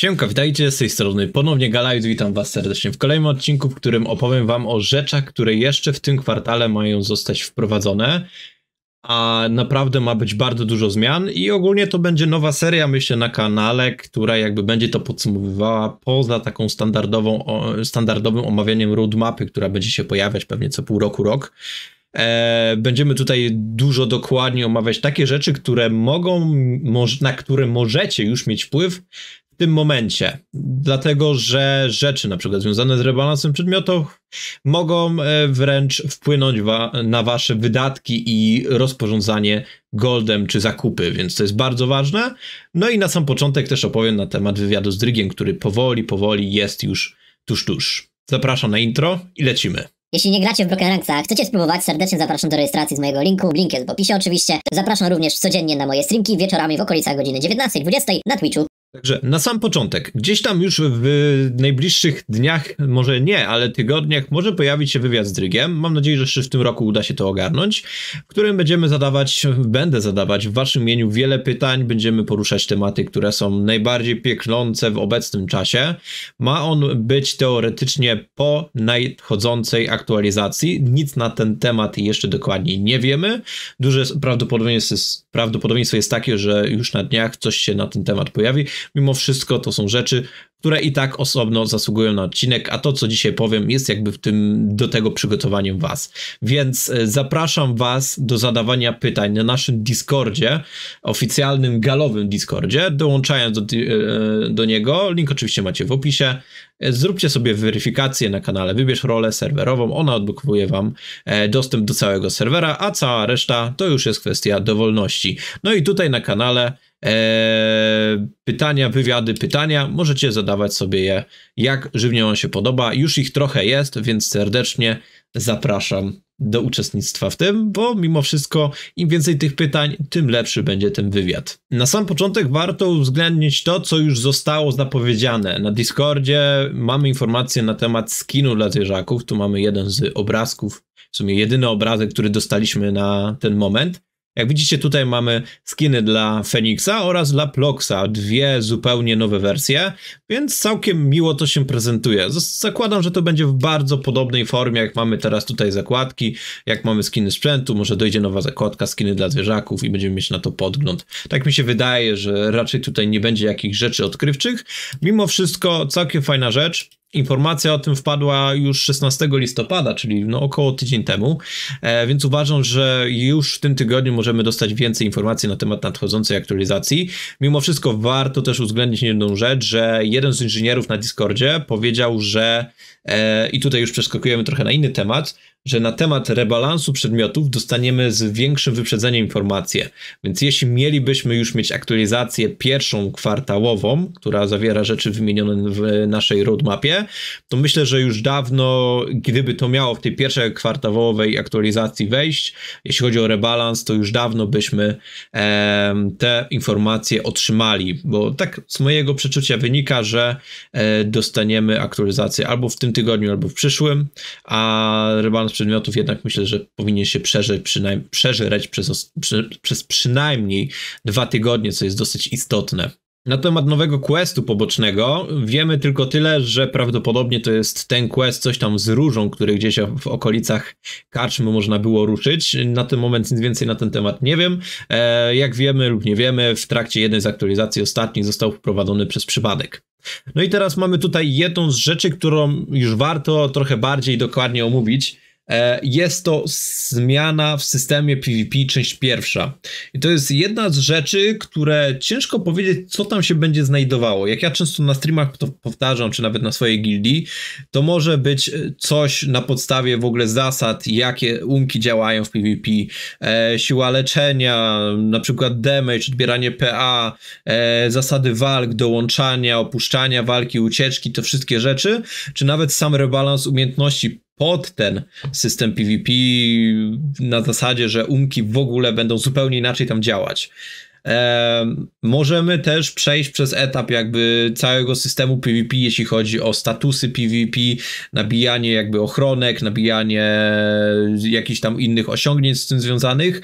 Siemka, witajcie, z tej strony ponownie Galajd. witam was serdecznie w kolejnym odcinku, w którym opowiem wam o rzeczach, które jeszcze w tym kwartale mają zostać wprowadzone, a naprawdę ma być bardzo dużo zmian i ogólnie to będzie nowa seria, myślę, na kanale, która jakby będzie to podsumowywała poza taką standardową, standardowym omawianiem roadmapy, która będzie się pojawiać pewnie co pół roku, rok. E, będziemy tutaj dużo dokładniej omawiać takie rzeczy, które mogą, na które możecie już mieć wpływ, tym momencie, dlatego że rzeczy na przykład związane z rebalansem przedmiotów mogą e, wręcz wpłynąć wa na wasze wydatki i rozporządzanie goldem czy zakupy, więc to jest bardzo ważne. No i na sam początek też opowiem na temat wywiadu z Drygiem, który powoli, powoli jest już tuż, tuż. Zapraszam na intro i lecimy. Jeśli nie gracie w Broken Ranka, a chcecie spróbować, serdecznie zapraszam do rejestracji z mojego linku, link jest w opisie oczywiście. Zapraszam również codziennie na moje streamki wieczorami w okolicach godziny 19.20 na Twitchu. Także na sam początek, gdzieś tam już w najbliższych dniach, może nie, ale tygodniach, może pojawić się wywiad z Drygiem. Mam nadzieję, że jeszcze w tym roku uda się to ogarnąć, w którym będziemy zadawać, będę zadawać w waszym imieniu wiele pytań, będziemy poruszać tematy, które są najbardziej pieknące w obecnym czasie. Ma on być teoretycznie po nadchodzącej aktualizacji. Nic na ten temat jeszcze dokładnie nie wiemy. Duże prawdopodobieństwo jest, prawdopodobieństwo jest takie, że już na dniach coś się na ten temat pojawi mimo wszystko to są rzeczy, które i tak osobno zasługują na odcinek, a to, co dzisiaj powiem, jest jakby w tym do tego przygotowaniem Was. Więc e, zapraszam Was do zadawania pytań na naszym Discordzie, oficjalnym galowym Discordzie, dołączając do, e, do niego. Link oczywiście macie w opisie. E, zróbcie sobie weryfikację na kanale, wybierz rolę serwerową, ona odblokowuje Wam dostęp do całego serwera, a cała reszta to już jest kwestia dowolności. No i tutaj na kanale E, pytania, wywiady, pytania, możecie zadawać sobie je, jak żywnie on się podoba. Już ich trochę jest, więc serdecznie zapraszam do uczestnictwa w tym, bo mimo wszystko im więcej tych pytań, tym lepszy będzie ten wywiad. Na sam początek warto uwzględnić to, co już zostało zapowiedziane. Na Discordzie mamy informacje na temat skinu dla zwierzaków. Tu mamy jeden z obrazków, w sumie jedyny obrazek, który dostaliśmy na ten moment. Jak widzicie, tutaj mamy skiny dla Phoenixa oraz dla Ploxa, dwie zupełnie nowe wersje, więc całkiem miło to się prezentuje. Zakładam, że to będzie w bardzo podobnej formie, jak mamy teraz tutaj zakładki, jak mamy skiny sprzętu, może dojdzie nowa zakładka, skiny dla zwierzaków i będziemy mieć na to podgląd. Tak mi się wydaje, że raczej tutaj nie będzie jakichś rzeczy odkrywczych. Mimo wszystko całkiem fajna rzecz. Informacja o tym wpadła już 16 listopada, czyli no około tydzień temu, e, więc uważam, że już w tym tygodniu możemy dostać więcej informacji na temat nadchodzącej aktualizacji. Mimo wszystko warto też uwzględnić jedną rzecz, że jeden z inżynierów na Discordzie powiedział, że e, i tutaj już przeskakujemy trochę na inny temat, że na temat rebalansu przedmiotów dostaniemy z większym wyprzedzeniem informacje. Więc jeśli mielibyśmy już mieć aktualizację pierwszą kwartałową, która zawiera rzeczy wymienione w naszej roadmapie, to myślę, że już dawno, gdyby to miało w tej pierwszej kwartałowej aktualizacji wejść, jeśli chodzi o rebalans, to już dawno byśmy e, te informacje otrzymali, bo tak z mojego przeczucia wynika, że e, dostaniemy aktualizację albo w tym tygodniu, albo w przyszłym, a rebalans przedmiotów, jednak myślę, że powinien się przeżyć przynajmniej, przez, prze, przez przynajmniej dwa tygodnie, co jest dosyć istotne. Na temat nowego questu pobocznego wiemy tylko tyle, że prawdopodobnie to jest ten quest, coś tam z różą, który gdzieś w okolicach karczmy można było ruszyć. Na ten moment nic więcej na ten temat nie wiem. E, jak wiemy lub nie wiemy, w trakcie jednej z aktualizacji ostatnich został wprowadzony przez przypadek. No i teraz mamy tutaj jedną z rzeczy, którą już warto trochę bardziej dokładnie omówić E, jest to zmiana w systemie PvP, część pierwsza. I to jest jedna z rzeczy, które ciężko powiedzieć, co tam się będzie znajdowało. Jak ja często na streamach to powtarzam, czy nawet na swojej gildii, to może być e, coś na podstawie w ogóle zasad, jakie umki działają w PvP, e, siła leczenia, na przykład damage, odbieranie PA, zasady walk, dołączania, opuszczania walki, ucieczki, to wszystkie rzeczy, czy nawet sam rebalans umiejętności pod ten system PvP na zasadzie, że umki w ogóle będą zupełnie inaczej tam działać. E, możemy też przejść przez etap jakby całego systemu PvP, jeśli chodzi o statusy PvP, nabijanie jakby ochronek, nabijanie jakichś tam innych osiągnięć z tym związanych,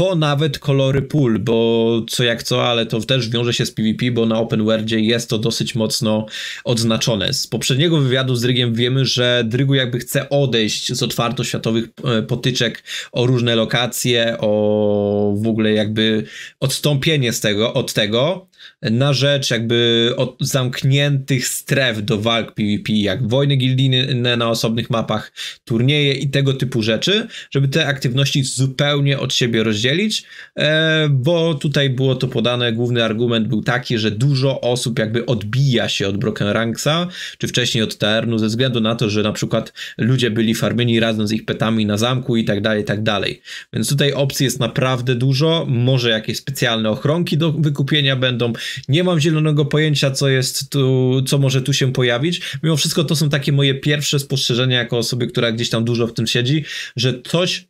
po nawet kolory pól, bo co jak co, ale to też wiąże się z PvP, bo na Open OpenWorldzie jest to dosyć mocno odznaczone. Z poprzedniego wywiadu z Drygiem wiemy, że Drygu jakby chce odejść z otwartoświatowych e, potyczek o różne lokacje, o w ogóle jakby odstąpienie z tego, od tego na rzecz jakby od zamkniętych stref do walk PvP, jak wojny gildijne na osobnych mapach, turnieje i tego typu rzeczy, żeby te aktywności zupełnie od siebie rozdzielić, e, bo tutaj było to podane, główny argument był taki, że dużo osób jakby odbija się od Broken Ranksa, czy wcześniej od TR-u, ze względu na to, że na przykład ludzie byli farmieni razem z ich petami na zamku i tak dalej, i tak dalej. Więc tutaj opcji jest naprawdę dużo, może jakieś specjalne ochronki do wykupienia będą, nie mam zielonego pojęcia, co jest tu, co może tu się pojawić. Mimo wszystko to są takie moje pierwsze spostrzeżenia jako osoby, która gdzieś tam dużo w tym siedzi, że coś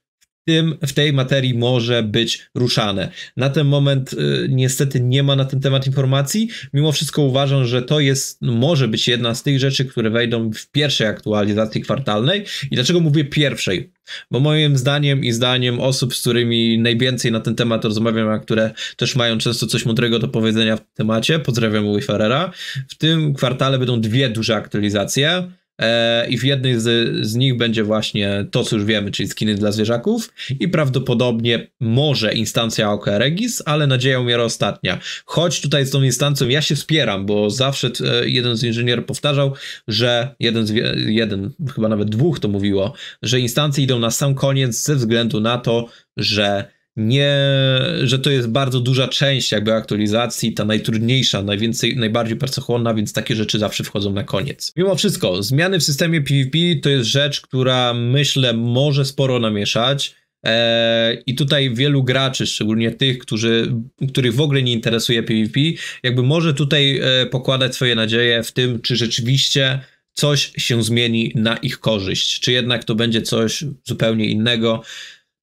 tym, w tej materii może być ruszane. Na ten moment y, niestety nie ma na ten temat informacji. Mimo wszystko uważam, że to jest, może być jedna z tych rzeczy, które wejdą w pierwszej aktualizacji kwartalnej. I dlaczego mówię pierwszej? Bo moim zdaniem i zdaniem osób, z którymi najwięcej na ten temat rozmawiam, a które też mają często coś mądrego do powiedzenia w temacie, pozdrawiam Louis Ferrera, w tym kwartale będą dwie duże aktualizacje E, i w jednej z, z nich będzie właśnie to, co już wiemy, czyli skiny dla zwierzaków i prawdopodobnie może instancja OK Regis, ale nadzieja umiera ostatnia. Choć tutaj z tą instancją ja się wspieram, bo zawsze e, jeden z inżynierów powtarzał, że jeden, z, jeden, chyba nawet dwóch to mówiło, że instancje idą na sam koniec ze względu na to, że nie, że to jest bardzo duża część jakby aktualizacji, ta najtrudniejsza, najwięcej, najbardziej pracochłonna, więc takie rzeczy zawsze wchodzą na koniec. Mimo wszystko, zmiany w systemie PvP to jest rzecz, która myślę może sporo namieszać. E, I tutaj wielu graczy, szczególnie tych, którzy, których w ogóle nie interesuje PvP, jakby może tutaj e, pokładać swoje nadzieje w tym, czy rzeczywiście coś się zmieni na ich korzyść, czy jednak to będzie coś zupełnie innego.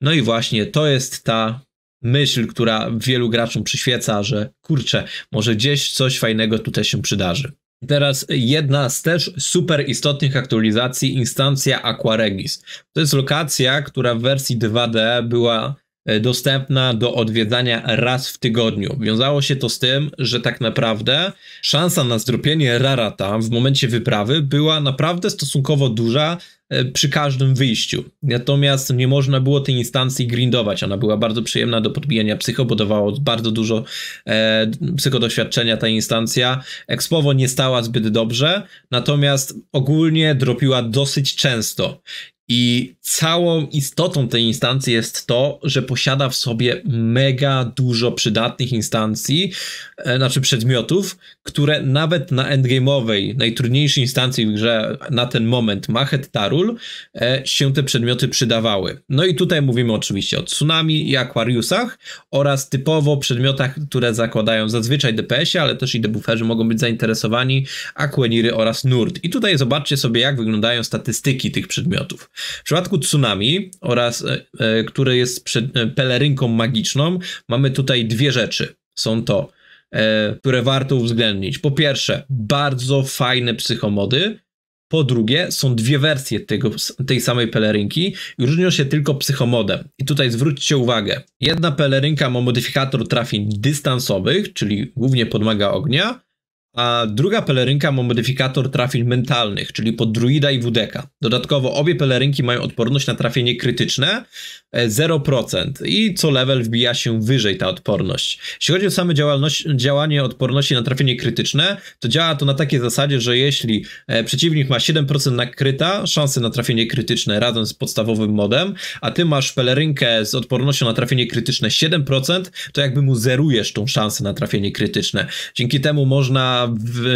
No i właśnie to jest ta myśl, która wielu graczom przyświeca, że kurczę, może gdzieś coś fajnego tutaj się przydarzy. Teraz jedna z też super istotnych aktualizacji, instancja Aquaregis. To jest lokacja, która w wersji 2D była E, dostępna do odwiedzania raz w tygodniu. Wiązało się to z tym, że tak naprawdę szansa na zdropienie rarata w momencie wyprawy była naprawdę stosunkowo duża e, przy każdym wyjściu. Natomiast nie można było tej instancji grindować. Ona była bardzo przyjemna do podbijania. Psycho budowało bardzo dużo e, psychodoświadczenia ta instancja. Expowo nie stała zbyt dobrze, natomiast ogólnie dropiła dosyć często. I całą istotą tej instancji jest to, że posiada w sobie mega dużo przydatnych instancji, e, znaczy przedmiotów, które nawet na endgame'owej, najtrudniejszej instancji w grze na ten moment, Machet Tarul, e, się te przedmioty przydawały. No i tutaj mówimy oczywiście o tsunami i akwariusach oraz typowo przedmiotach, które zakładają zazwyczaj DPS-ie, ale też i debuferzy mogą być zainteresowani, akweniry oraz nurt. I tutaj zobaczcie sobie, jak wyglądają statystyki tych przedmiotów. W przypadku tsunami oraz, e, e, które jest przed, e, pelerynką magiczną, mamy tutaj dwie rzeczy. Są to, e, które warto uwzględnić. Po pierwsze, bardzo fajne psychomody. Po drugie, są dwie wersje tego, tej samej pelerynki i różnią się tylko psychomodem. I tutaj zwróćcie uwagę. Jedna pelerynka ma modyfikator trafień dystansowych, czyli głównie podmaga ognia, a druga pelerynka ma modyfikator trafień mentalnych, czyli pod druida i wudeka. Dodatkowo obie pelerynki mają odporność na trafienie krytyczne 0% e, i co level wbija się wyżej ta odporność. Jeśli chodzi o same działanie odporności na trafienie krytyczne, to działa to na takiej zasadzie, że jeśli e, przeciwnik ma 7% na kryta, szanse na trafienie krytyczne razem z podstawowym modem, a ty masz pelerynkę z odpornością na trafienie krytyczne 7%, to jakby mu zerujesz tą szansę na trafienie krytyczne. Dzięki temu można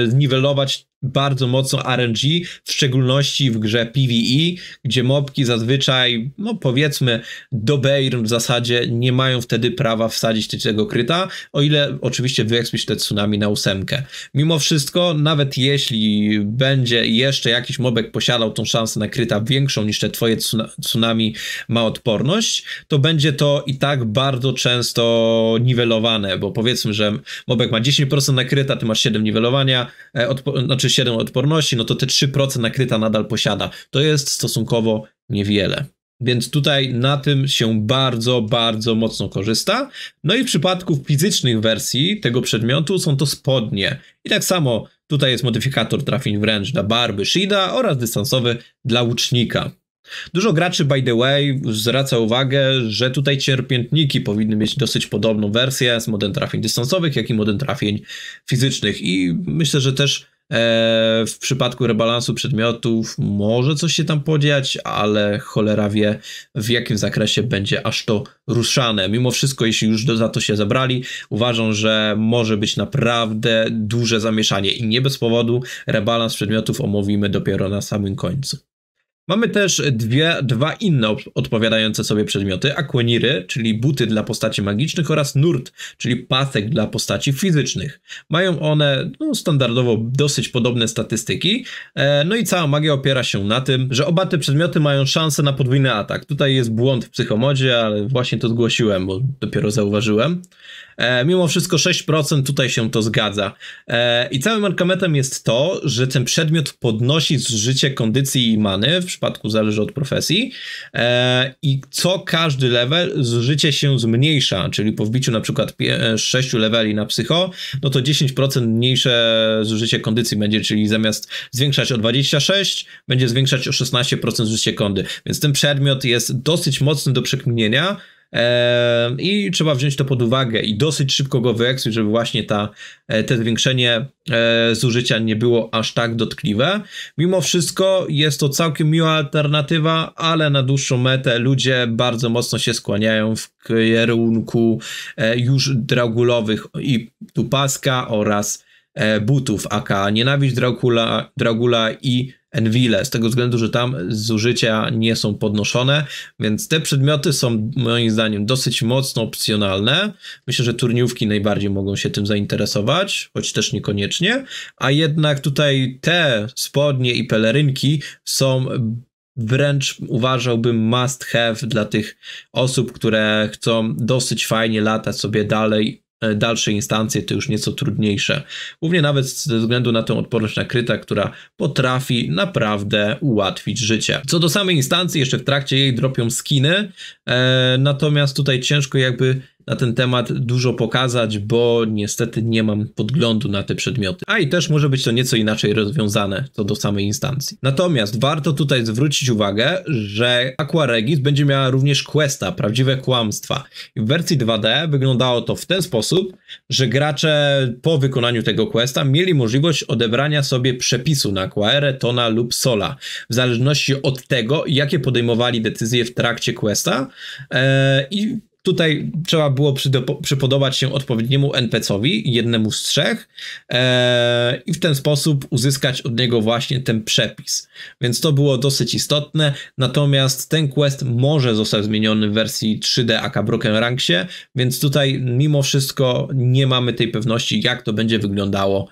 zniwelować bardzo mocno RNG, w szczególności w grze PvE, gdzie mobki zazwyczaj, no powiedzmy, do Beirn w zasadzie nie mają wtedy prawa wsadzić tego kryta, o ile oczywiście wyekspić te tsunami na ósemkę. Mimo wszystko, nawet jeśli będzie jeszcze jakiś mobek posiadał tą szansę na kryta większą niż te twoje tsunami ma odporność, to będzie to i tak bardzo często niwelowane, bo powiedzmy, że mobek ma 10% na kryta, ty masz 7 niwelowania, e, odpo- znaczy 7 odporności, no to te 3% nakryta nadal posiada. To jest stosunkowo niewiele. Więc tutaj na tym się bardzo, bardzo mocno korzysta. No i w przypadku fizycznych wersji tego przedmiotu są to spodnie. I tak samo tutaj jest modyfikator trafień wręcz dla barby Shida oraz dystansowy dla łucznika. Dużo graczy, by the way, zwraca uwagę, że tutaj cierpiętniki powinny mieć dosyć podobną wersję z modem trafień dystansowych, jak i modem trafień fizycznych. I myślę, że też E, w przypadku rebalansu przedmiotów może coś się tam podziać, ale cholera wie w jakim zakresie będzie aż to ruszane. Mimo wszystko, jeśli już za to się zabrali, uważam, że może być naprawdę duże zamieszanie i nie bez powodu rebalans przedmiotów omówimy dopiero na samym końcu. Mamy też dwie, dwa inne odpowiadające sobie przedmioty, akweniry, czyli buty dla postaci magicznych oraz nurt, czyli pasek dla postaci fizycznych. Mają one no, standardowo dosyć podobne statystyki, e, no i cała magia opiera się na tym, że oba te przedmioty mają szansę na podwójny atak. Tutaj jest błąd w psychomodzie, ale właśnie to zgłosiłem, bo dopiero zauważyłem. E, mimo wszystko 6% tutaj się to zgadza. E, I całym mankamentem jest to, że ten przedmiot podnosi zużycie kondycji i many, w przypadku zależy od profesji, e, i co każdy level zużycie się zmniejsza, czyli po wbiciu na przykład 6 e, leveli na psycho, no to 10% mniejsze zużycie kondycji będzie, czyli zamiast zwiększać o 26, będzie zwiększać o 16% zużycie kondy. Więc ten przedmiot jest dosyć mocny do przekminienia, i trzeba wziąć to pod uwagę i dosyć szybko go wyeksuć, żeby właśnie ta, e, te zwiększenie e, zużycia nie było aż tak dotkliwe. Mimo wszystko jest to całkiem miła alternatywa, ale na dłuższą metę ludzie bardzo mocno się skłaniają w kierunku e, już dragulowych i tu paska oraz butów, aka nienawiść draugula, Dragula i Enville, z tego względu, że tam zużycia nie są podnoszone, więc te przedmioty są moim zdaniem dosyć mocno opcjonalne. Myślę, że turniówki najbardziej mogą się tym zainteresować, choć też niekoniecznie, a jednak tutaj te spodnie i pelerynki są wręcz uważałbym must have dla tych osób, które chcą dosyć fajnie latać sobie dalej E, dalsze instancje, to już nieco trudniejsze. Głównie nawet ze względu na tę odporność na kryta, która potrafi naprawdę ułatwić życie. Co do samej instancji, jeszcze w trakcie jej dropią skiny, e, natomiast tutaj ciężko jakby na ten temat dużo pokazać, bo niestety nie mam podglądu na te przedmioty. A i też może być to nieco inaczej rozwiązane co do samej instancji. Natomiast warto tutaj zwrócić uwagę, że Aquaregis będzie miała również questa, prawdziwe kłamstwa. W wersji 2D wyglądało to w ten sposób, że gracze po wykonaniu tego questa mieli możliwość odebrania sobie przepisu na Aquaerę, Tona lub Sola, w zależności od tego, jakie podejmowali decyzje w trakcie questa e, i tutaj trzeba było przypodobać się odpowiedniemu NPC-owi, jednemu z trzech, e, i w ten sposób uzyskać od niego właśnie ten przepis. Więc to było dosyć istotne. Natomiast ten quest może zostać zmieniony w wersji 3D AK Broken Ranksie, więc tutaj mimo wszystko nie mamy tej pewności, jak to będzie wyglądało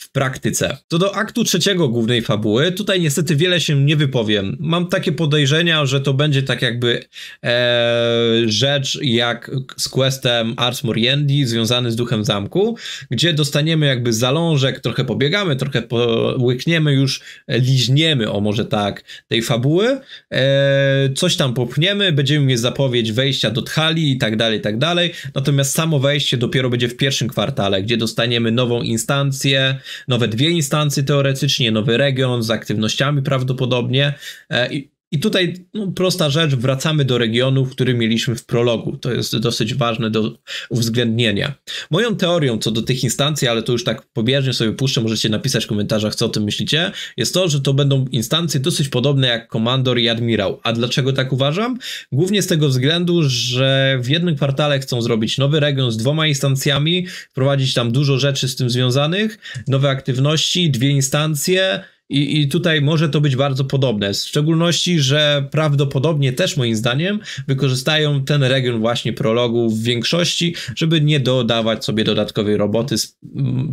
w praktyce. To do aktu trzeciego głównej fabuły, tutaj niestety wiele się nie wypowiem. Mam takie podejrzenia, że to będzie tak jakby e, rzecz jak z questem Ars Moriendi związany z duchem zamku, gdzie dostaniemy jakby zalążek, trochę pobiegamy, trochę połykniemy już, e, liźniemy, o może tak, tej fabuły, e, coś tam popchniemy, będziemy mieć zapowiedź wejścia do Tchali i tak dalej, i tak dalej, natomiast samo wejście dopiero będzie w pierwszym kwartale, gdzie dostaniemy nową instancję, nowe dwie instancje teoretycznie, nowy region z aktywnościami prawdopodobnie e, i i tutaj no, prosta rzecz, wracamy do regionu, który mieliśmy w prologu. To jest dosyć ważne do uwzględnienia. Moją teorią co do tych instancji, ale to już tak pobieżnie sobie puszczę, możecie napisać w komentarzach, co o tym myślicie, jest to, że to będą instancje dosyć podobne jak komandor i admirał. A dlaczego tak uważam? Głównie z tego względu, że w jednym kwartale chcą zrobić nowy region z dwoma instancjami, prowadzić tam dużo rzeczy z tym związanych, nowe aktywności, dwie instancje, i, I, tutaj może to być bardzo podobne, w szczególności, że prawdopodobnie też moim zdaniem wykorzystają ten region właśnie prologu w większości, żeby nie dodawać sobie dodatkowej roboty z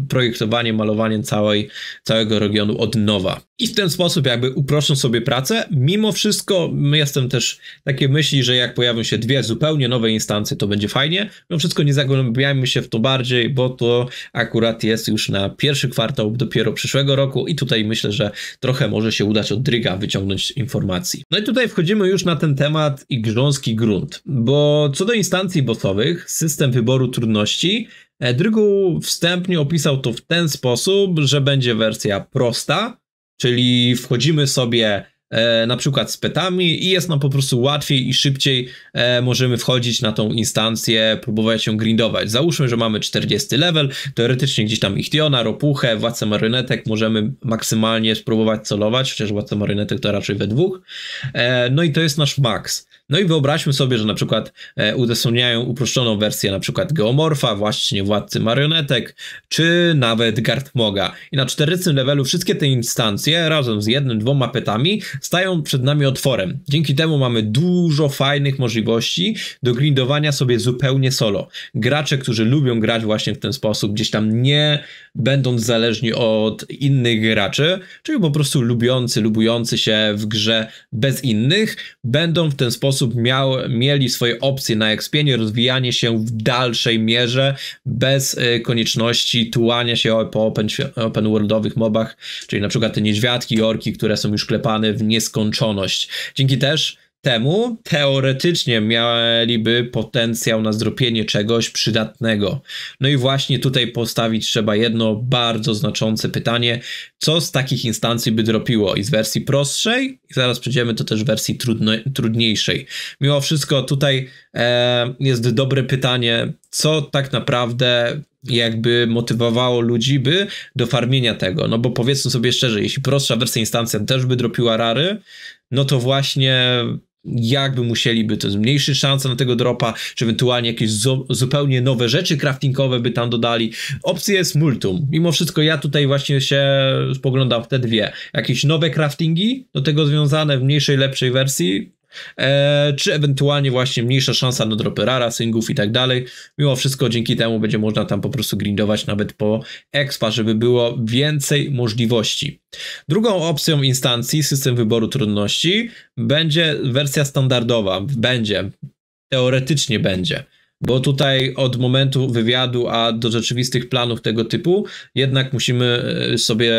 projektowaniem, malowaniem całej, całego regionu od nowa i w ten sposób jakby uproszczą sobie pracę. Mimo wszystko jestem też takie myśli, że jak pojawią się dwie zupełnie nowe instancje, to będzie fajnie. Mimo wszystko nie zagłębiajmy się w to bardziej, bo to akurat jest już na pierwszy kwartał dopiero przyszłego roku i tutaj myślę, że trochę może się udać od Dryga wyciągnąć informacji. No i tutaj wchodzimy już na ten temat i grząski grunt, bo co do instancji bossowych, system wyboru trudności e, Drygu wstępnie opisał to w ten sposób, że będzie wersja prosta, Czyli wchodzimy sobie e, na przykład z petami i jest nam po prostu łatwiej i szybciej e, możemy wchodzić na tą instancję, próbować ją grindować. Załóżmy, że mamy 40 level, teoretycznie gdzieś tam Ichtiona, Ropuchę, Władcę Marynetek możemy maksymalnie spróbować celować, chociaż Władcę Marynetek to raczej we dwóch. E, no i to jest nasz maks. No i wyobraźmy sobie, że na przykład e, udostępniają uproszczoną wersję na przykład Geomorfa, właśnie Władcy Marionetek, czy nawet Gartmoga. I na 40 levelu wszystkie te instancje razem z jednym, dwoma petami stają przed nami otworem. Dzięki temu mamy dużo fajnych możliwości do grindowania sobie zupełnie solo. Gracze, którzy lubią grać właśnie w ten sposób, gdzieś tam nie będąc zależni od innych graczy, czyli po prostu lubiący, lubujący się w grze bez innych, będą w ten sposób miał, mieli swoje opcje na ekspienie, rozwijanie się w dalszej mierze bez y, konieczności tułania się po open, open worldowych mobach, czyli na przykład te niedźwiadki, orki, które są już klepane w nieskończoność. Dzięki też temu teoretycznie mieliby potencjał na zrobienie czegoś przydatnego. No i właśnie tutaj postawić trzeba jedno bardzo znaczące pytanie, co z takich instancji by dropiło i z wersji prostszej, i zaraz przejdziemy to też wersji trudniejszej. Mimo wszystko tutaj e, jest dobre pytanie, co tak naprawdę jakby motywowało ludzi by do farmienia tego, no bo powiedzmy sobie szczerze, jeśli prostsza wersja instancja też by dropiła rary, no to właśnie jakby musieliby to zmniejszyć szanse na tego dropa, czy ewentualnie jakieś zupełnie nowe rzeczy craftingowe by tam dodali. opcja jest multum. Mimo wszystko ja tutaj właśnie się spoglądam w te dwie. Jakieś nowe craftingi do tego związane w mniejszej, lepszej wersji, E, czy ewentualnie właśnie mniejsza szansa na dropy rara, singów i tak dalej. Mimo wszystko dzięki temu będzie można tam po prostu grindować nawet po expa, żeby było więcej możliwości. Drugą opcją instancji, system wyboru trudności, będzie wersja standardowa. Będzie. Teoretycznie będzie bo tutaj od momentu wywiadu, a do rzeczywistych planów tego typu, jednak musimy e, sobie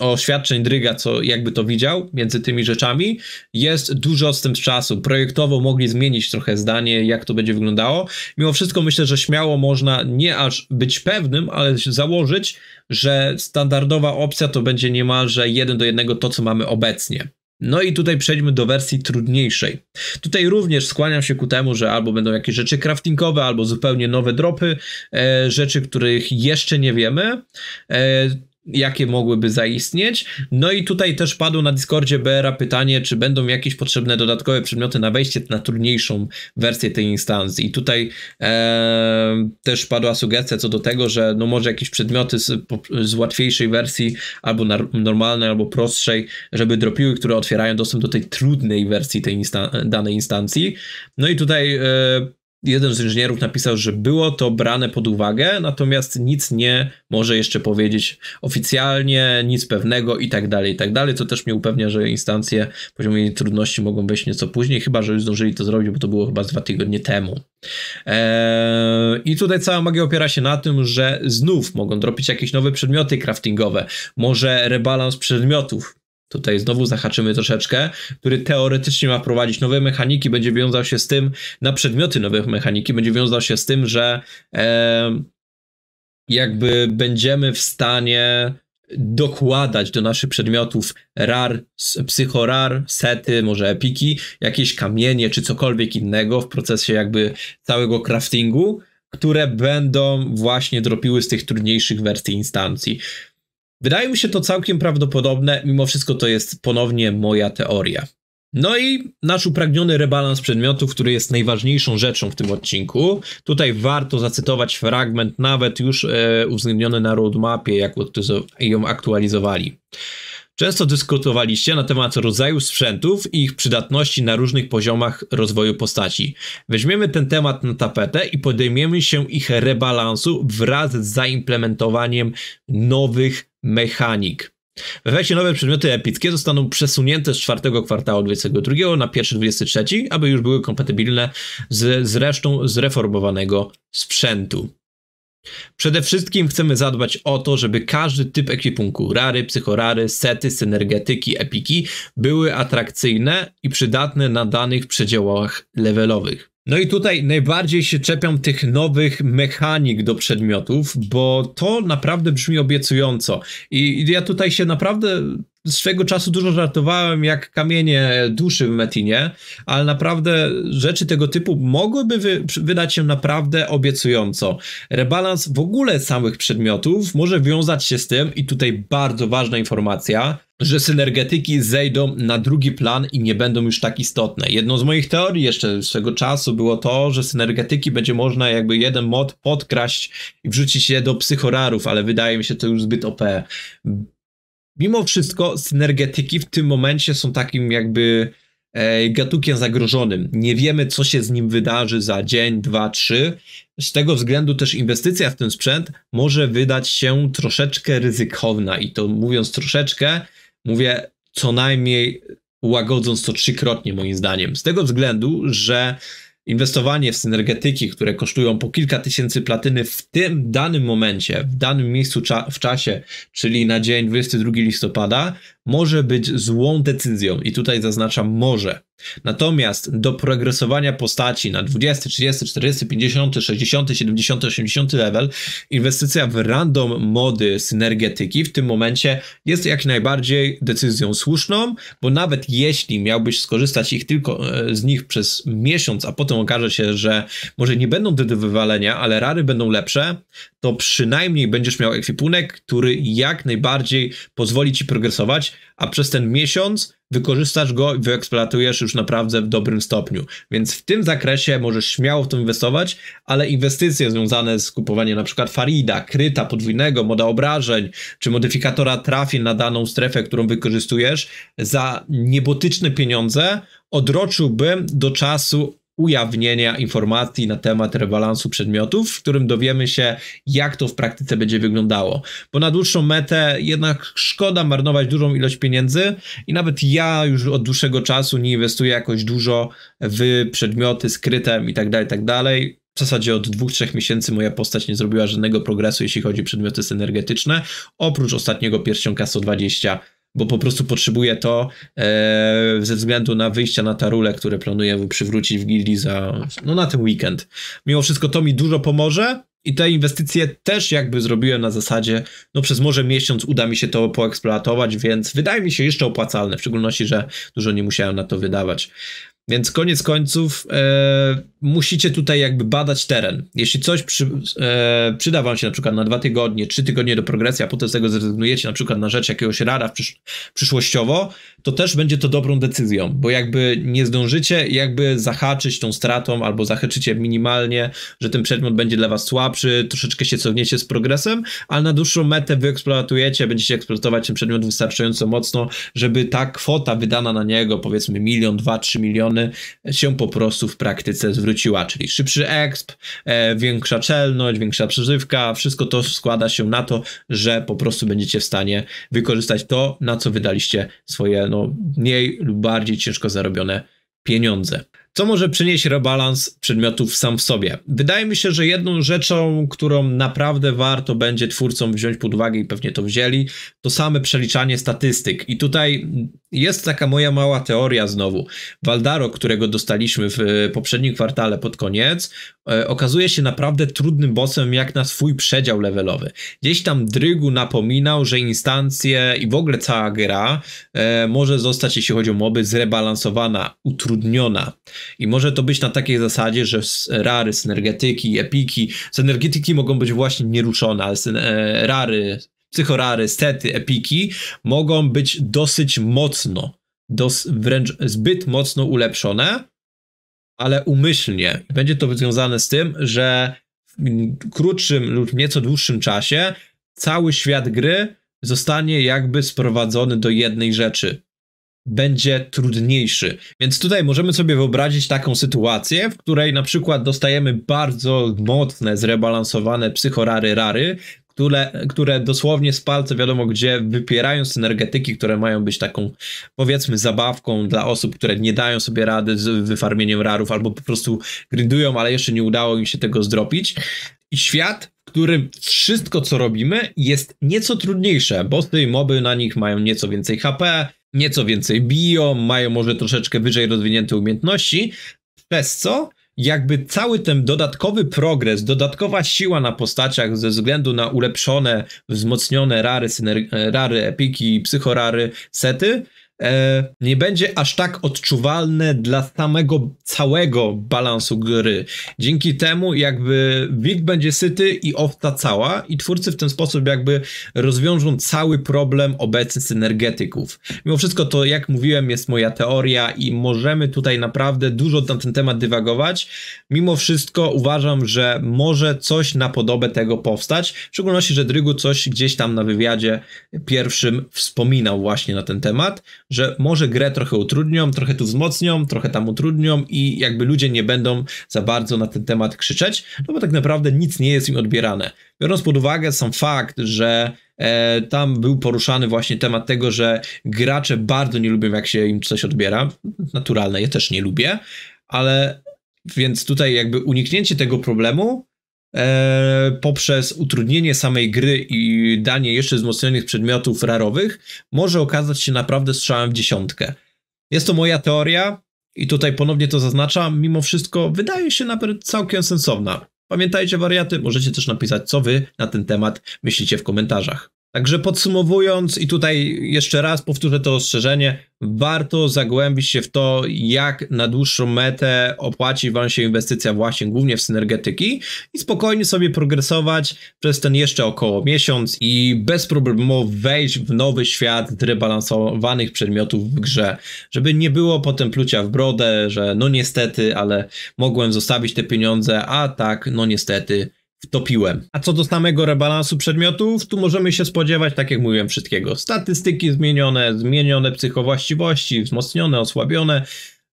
oświadczeń Dryga, co jakby to widział, między tymi rzeczami, jest duży odstęp czasu. Projektowo mogli zmienić trochę zdanie, jak to będzie wyglądało. Mimo wszystko myślę, że śmiało można nie aż być pewnym, ale założyć, że standardowa opcja to będzie niemalże jeden do jednego to, co mamy obecnie. No i tutaj przejdźmy do wersji trudniejszej. Tutaj również skłaniam się ku temu, że albo będą jakieś rzeczy craftingowe, albo zupełnie nowe dropy, e, rzeczy, których jeszcze nie wiemy. E, jakie mogłyby zaistnieć. No i tutaj też padło na Discordzie BRA pytanie, czy będą jakieś potrzebne dodatkowe przedmioty na wejście na trudniejszą wersję tej instancji. I tutaj e, też padła sugestia co do tego, że no może jakieś przedmioty z, z łatwiejszej wersji, albo na, normalnej, albo prostszej, żeby dropiły, które otwierają dostęp do tej trudnej wersji tej danej instancji. No i tutaj e, jeden z inżynierów napisał, że było to brane pod uwagę, natomiast nic nie może jeszcze powiedzieć oficjalnie, nic pewnego i tak dalej, i tak dalej. To też mnie upewnia, że instancje poziomu trudności mogą wejść nieco później, chyba że już zdążyli to zrobić, bo to było chyba dwa tygodnie temu. Eee, I tutaj cała magia opiera się na tym, że znów mogą dropić jakieś nowe przedmioty craftingowe, może rebalans przedmiotów, tutaj znowu zahaczymy troszeczkę, który teoretycznie ma wprowadzić nowe mechaniki, będzie wiązał się z tym, na przedmioty nowych mechaniki, będzie wiązał się z tym, że e, jakby będziemy w stanie dokładać do naszych przedmiotów rar, psychorar, sety, może epiki, jakieś kamienie czy cokolwiek innego w procesie jakby całego craftingu, które będą właśnie dropiły z tych trudniejszych wersji instancji. Wydaje mi się to całkiem prawdopodobne, mimo wszystko to jest ponownie moja teoria. No i nasz upragniony rebalans przedmiotów, który jest najważniejszą rzeczą w tym odcinku. Tutaj warto zacytować fragment, nawet już e, uwzględniony na roadmapie, jak ją aktualizowali. Często dyskutowaliście na temat rodzaju sprzętów i ich przydatności na różnych poziomach rozwoju postaci. Weźmiemy ten temat na tapetę i podejmiemy się ich rebalansu wraz z zaimplementowaniem nowych mechanik. W efekcie nowe przedmioty epickie zostaną przesunięte z czwartego kwartału 2022 na pierwszy 23, aby już były kompatybilne z, z resztą zreformowanego sprzętu. Przede wszystkim chcemy zadbać o to, żeby każdy typ ekwipunku, rary, psychorary, sety, synergetyki, epiki, były atrakcyjne i przydatne na danych przedziałach levelowych. No i tutaj najbardziej się czepiam tych nowych mechanik do przedmiotów, bo to naprawdę brzmi obiecująco. I ja tutaj się naprawdę swego czasu dużo żartowałem, jak kamienie duszy w Metinie, ale naprawdę rzeczy tego typu mogłyby wy wydać się naprawdę obiecująco. Rebalans w ogóle samych przedmiotów może wiązać się z tym, i tutaj bardzo ważna informacja, że synergetyki zejdą na drugi plan i nie będą już tak istotne. Jedną z moich teorii jeszcze z tego czasu było to, że synergetyki będzie można jakby jeden mod podkraść i wrzucić je do psychorarów, ale wydaje mi się to już zbyt OP mimo wszystko synergetyki w tym momencie są takim jakby e, gatunkiem zagrożonym. Nie wiemy, co się z nim wydarzy za dzień, dwa, trzy. Z tego względu też inwestycja w ten sprzęt może wydać się troszeczkę ryzykowna i to mówiąc troszeczkę, mówię co najmniej łagodząc to trzykrotnie moim zdaniem. Z tego względu, że Inwestowanie w synergetyki, które kosztują po kilka tysięcy platyny w tym danym momencie, w danym miejscu cza w czasie, czyli na dzień 22 listopada, może być złą decyzją i tutaj zaznaczam może. Natomiast do progresowania postaci na 20, 30, 40, 50, 60, 70, 80 level, inwestycja w random mody synergetyki w tym momencie jest jak najbardziej decyzją słuszną, bo nawet jeśli miałbyś skorzystać ich tylko e, z nich przez miesiąc, a potem okaże się, że może nie będą te do wywalenia, ale rary będą lepsze, to przynajmniej będziesz miał ekwipunek, który jak najbardziej pozwoli ci progresować, a przez ten miesiąc wykorzystasz go i wyeksploatujesz już naprawdę w dobrym stopniu. Więc w tym zakresie możesz śmiało w to inwestować, ale inwestycje związane z kupowaniem np. Farida, kryta podwójnego, moda obrażeń, czy modyfikatora trafi na daną strefę, którą wykorzystujesz, za niebotyczne pieniądze odroczyłbym do czasu ujawnienia informacji na temat rebalansu przedmiotów, w którym dowiemy się, jak to w praktyce będzie wyglądało. Bo na dłuższą metę jednak szkoda marnować dużą ilość pieniędzy i nawet ja już od dłuższego czasu nie inwestuję jakoś dużo w przedmioty z krytem itd. Tak tak w zasadzie od dwóch, trzech miesięcy moja postać nie zrobiła żadnego progresu, jeśli chodzi o przedmioty energetyczne, oprócz ostatniego pierścionka 120 bo po prostu potrzebuje to e, ze względu na wyjścia na tarule, które planuję przywrócić w gildii za, no na ten weekend. Mimo wszystko to mi dużo pomoże i te inwestycje też jakby zrobiłem na zasadzie, no przez może miesiąc uda mi się to poeksploatować, więc wydaje mi się jeszcze opłacalne, w szczególności, że dużo nie musiałem na to wydawać. Więc koniec końców e, musicie tutaj jakby badać teren. Jeśli coś przy, e, przyda wam się na przykład na dwa tygodnie, trzy tygodnie do progresji, a potem z tego zrezygnujecie na przykład na rzecz jakiegoś rara przysz przyszłościowo, to też będzie to dobrą decyzją, bo jakby nie zdążycie jakby zahaczyć tą stratą albo zahaczycie minimalnie, że ten przedmiot będzie dla was słabszy, troszeczkę się cofniecie z progresem, ale na dłuższą metę wyeksploatujecie, będziecie eksploatować ten przedmiot wystarczająco mocno, żeby ta kwota wydana na niego, powiedzmy milion, dwa, trzy miliony, strony się po prostu w praktyce zwróciła, czyli szybszy exp, e, większa czelność, większa przeżywka, wszystko to składa się na to, że po prostu będziecie w stanie wykorzystać to, na co wydaliście swoje no, mniej lub bardziej ciężko zarobione pieniądze. Co może przynieść rebalans przedmiotów sam w sobie? Wydaje mi się, że jedną rzeczą, którą naprawdę warto będzie twórcom wziąć pod uwagę i pewnie to wzięli, to same przeliczanie statystyk. I tutaj jest taka moja mała teoria znowu. Waldaro, którego dostaliśmy w e, poprzednim kwartale pod koniec, e, okazuje się naprawdę trudnym bossem jak na swój przedział levelowy. Gdzieś tam Drygu napominał, że instancje i w ogóle cała gra e, może zostać, jeśli chodzi o moby, zrebalansowana, utrudniona. I może to być na takiej zasadzie, że rary, synergetyki, epiki, synergetyki mogą być właśnie nieruszone, ale rary, psychorary, stety, epiki mogą być dosyć mocno, dos, wręcz zbyt mocno ulepszone, ale umyślnie. Będzie to związane z tym, że w krótszym lub nieco dłuższym czasie cały świat gry zostanie jakby sprowadzony do jednej rzeczy. Będzie trudniejszy. Więc tutaj możemy sobie wyobrazić taką sytuację, w której na przykład dostajemy bardzo mocne, zrebalansowane psychorary rary, które, które dosłownie z palca wiadomo gdzie wypierają synergetyki, które mają być taką powiedzmy zabawką dla osób, które nie dają sobie rady z wyfarmieniem rarów albo po prostu grindują, ale jeszcze nie udało im się tego zdropić. I świat w którym wszystko co robimy jest nieco trudniejsze, bo tej moby na nich mają nieco więcej HP, nieco więcej bio, mają może troszeczkę wyżej rozwinięte umiejętności, przez co jakby cały ten dodatkowy progres, dodatkowa siła na postaciach ze względu na ulepszone, wzmocnione rary, syner- rary epiki, psychorary, sety, E, nie będzie aż tak odczuwalne dla samego całego balansu gry. Dzięki temu jakby wilk będzie syty i owca cała i twórcy w ten sposób jakby rozwiążą cały problem obecnych synergetyków. Mimo wszystko to jak mówiłem jest moja teoria i możemy tutaj naprawdę dużo na ten temat dywagować. Mimo wszystko uważam, że może coś na podobę tego powstać, w szczególności, że Drygu coś gdzieś tam na wywiadzie pierwszym wspominał właśnie na ten temat że może grę trochę utrudnią, trochę tu wzmocnią, trochę tam utrudnią i jakby ludzie nie będą za bardzo na ten temat krzyczeć, no bo tak naprawdę nic nie jest im odbierane. Biorąc pod uwagę sam fakt, że e, tam był poruszany właśnie temat tego, że gracze bardzo nie lubią, jak się im coś odbiera. Naturalne, ja też nie lubię, ale więc tutaj jakby uniknięcie tego problemu E, poprzez utrudnienie samej gry i danie jeszcze wzmocnionych przedmiotów rarowych, może okazać się naprawdę strzałem w dziesiątkę. Jest to moja teoria i tutaj ponownie to zaznaczam, mimo wszystko wydaje się nawet całkiem sensowna. Pamiętajcie wariaty, możecie też napisać co wy na ten temat myślicie w komentarzach. Także podsumowując, i tutaj jeszcze raz powtórzę to ostrzeżenie, warto zagłębić się w to, jak na dłuższą metę opłaci Wam się inwestycja właśnie głównie w synergetyki i spokojnie sobie progresować przez ten jeszcze około miesiąc i bez problemu wejść w nowy świat zrebalansowanych przedmiotów w grze, żeby nie było potem plucia w brodę, że no niestety, ale mogłem zostawić te pieniądze, a tak, no niestety wtopiłem. A co do samego rebalansu przedmiotów, tu możemy się spodziewać, tak jak mówiłem, wszystkiego. Statystyki zmienione, zmienione psychowłaściwości, wzmocnione, osłabione,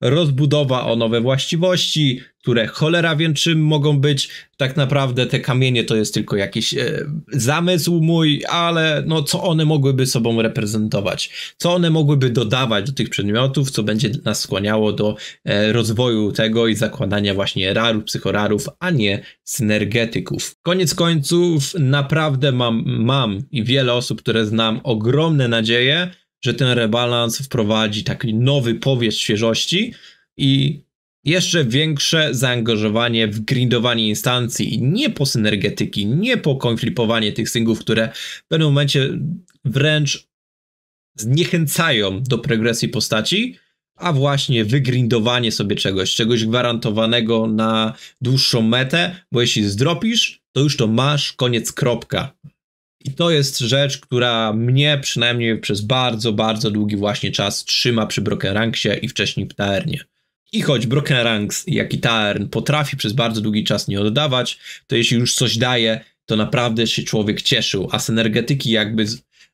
rozbudowa o nowe właściwości, które cholera wiem czym mogą być. Tak naprawdę te kamienie to jest tylko jakiś e, zamysł mój, ale no co one mogłyby sobą reprezentować? Co one mogłyby dodawać do tych przedmiotów, co będzie nas skłaniało do e, rozwoju tego i zakładania właśnie rarów, psychorarów, a nie synergetyków. Koniec końców naprawdę mam, mam i wiele osób, które znam ogromne nadzieje, że ten rebalans wprowadzi taki nowy powieść świeżości i jeszcze większe zaangażowanie w grindowanie instancji i nie po synergetyki, nie po konflipowanie tych singów, które w pewnym momencie wręcz zniechęcają do progresji postaci, a właśnie wygrindowanie sobie czegoś, czegoś gwarantowanego na dłuższą metę, bo jeśli zdropisz, to już to masz, koniec, kropka. I to jest rzecz, która mnie przynajmniej przez bardzo, bardzo długi właśnie czas trzyma przy Broken Ranksie i wcześniej w Taernie. I choć Broken Ranks, jak i Taern potrafi przez bardzo długi czas nie oddawać, to jeśli już coś daje, to naprawdę się człowiek cieszył, a synergetyki jakby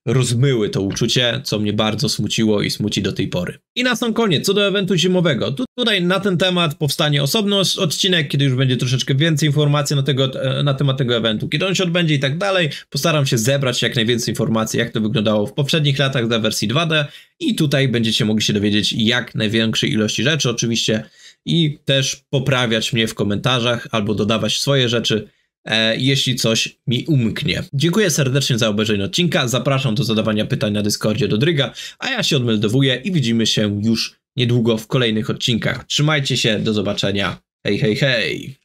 rozmyły to uczucie, co mnie bardzo smuciło i smuci do tej pory. I na sam koniec, co do eventu zimowego. Tu, tutaj na ten temat powstanie osobny odcinek, kiedy już będzie troszeczkę więcej informacji na, tego, e, na temat tego eventu, kiedy on się odbędzie i tak dalej. Postaram się zebrać jak najwięcej informacji, jak to wyglądało w poprzednich latach dla wersji 2D i tutaj będziecie mogli się dowiedzieć jak największej ilości rzeczy oczywiście i też poprawiać mnie w komentarzach albo dodawać swoje rzeczy, E, jeśli coś mi umknie. Dziękuję serdecznie za obejrzenie odcinka, zapraszam do zadawania pytań na Discordzie do Dryga, a ja się odmeldowuję i widzimy się już niedługo w kolejnych odcinkach. Trzymajcie się, do zobaczenia. Hej, hej, hej!